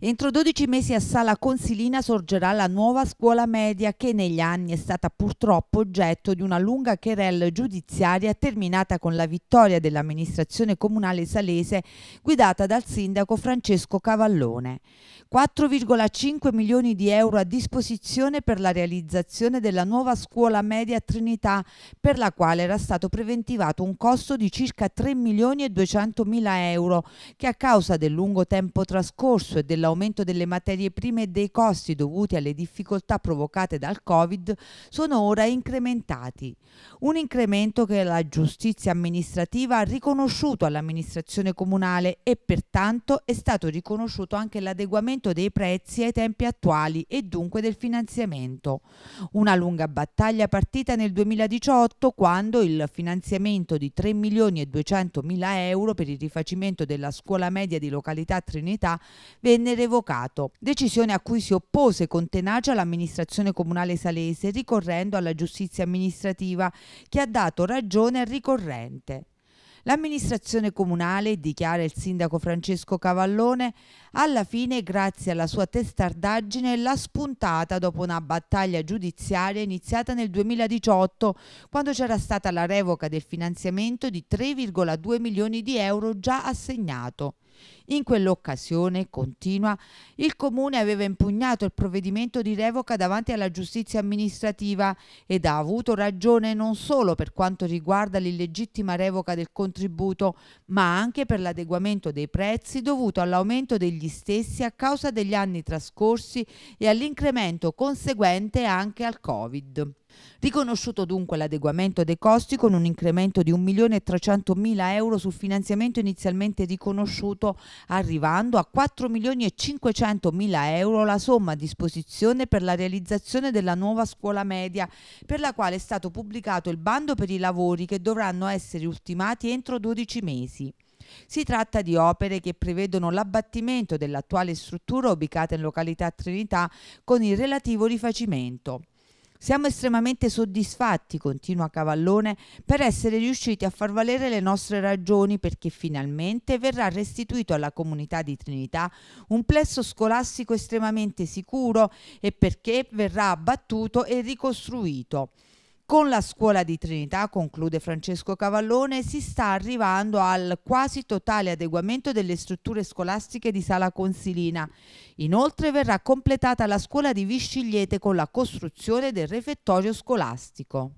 Entro 12 mesi a Sala Consilina sorgerà la nuova scuola media che negli anni è stata purtroppo oggetto di una lunga querella giudiziaria terminata con la vittoria dell'amministrazione comunale salese guidata dal sindaco Francesco Cavallone. 4,5 milioni di euro a disposizione per la realizzazione della nuova scuola media Trinità per la quale era stato preventivato un costo di circa 3 milioni e 200 mila euro che a causa del lungo tempo trascorso e della l'aumento delle materie prime e dei costi dovuti alle difficoltà provocate dal Covid sono ora incrementati. Un incremento che la giustizia amministrativa ha riconosciuto all'amministrazione comunale e pertanto è stato riconosciuto anche l'adeguamento dei prezzi ai tempi attuali e dunque del finanziamento. Una lunga battaglia partita nel 2018 quando il finanziamento di 3 milioni e 200 mila euro per il rifacimento della scuola media di località Trinità venne revocato, decisione a cui si oppose con tenacia l'amministrazione comunale salese ricorrendo alla giustizia amministrativa che ha dato ragione al ricorrente. L'amministrazione comunale, dichiara il sindaco Francesco Cavallone, alla fine, grazie alla sua testardaggine, l'ha spuntata dopo una battaglia giudiziaria iniziata nel 2018, quando c'era stata la revoca del finanziamento di 3,2 milioni di euro già assegnato. In quell'occasione, continua, il Comune aveva impugnato il provvedimento di revoca davanti alla giustizia amministrativa ed ha avuto ragione non solo per quanto riguarda l'illegittima revoca del contributo, ma anche per l'adeguamento dei prezzi dovuto all'aumento degli stessi a causa degli anni trascorsi e all'incremento conseguente anche al Covid. Riconosciuto dunque l'adeguamento dei costi con un incremento di 1.300.000 euro sul finanziamento inizialmente riconosciuto, arrivando a 4.500.000 euro la somma a disposizione per la realizzazione della nuova scuola media, per la quale è stato pubblicato il bando per i lavori che dovranno essere ultimati entro 12 mesi. Si tratta di opere che prevedono l'abbattimento dell'attuale struttura ubicata in località Trinità con il relativo rifacimento. Siamo estremamente soddisfatti, continua Cavallone, per essere riusciti a far valere le nostre ragioni perché finalmente verrà restituito alla comunità di Trinità un plesso scolastico estremamente sicuro e perché verrà abbattuto e ricostruito. Con la scuola di Trinità, conclude Francesco Cavallone, si sta arrivando al quasi totale adeguamento delle strutture scolastiche di Sala Consilina. Inoltre verrà completata la scuola di Viscigliete con la costruzione del refettorio scolastico.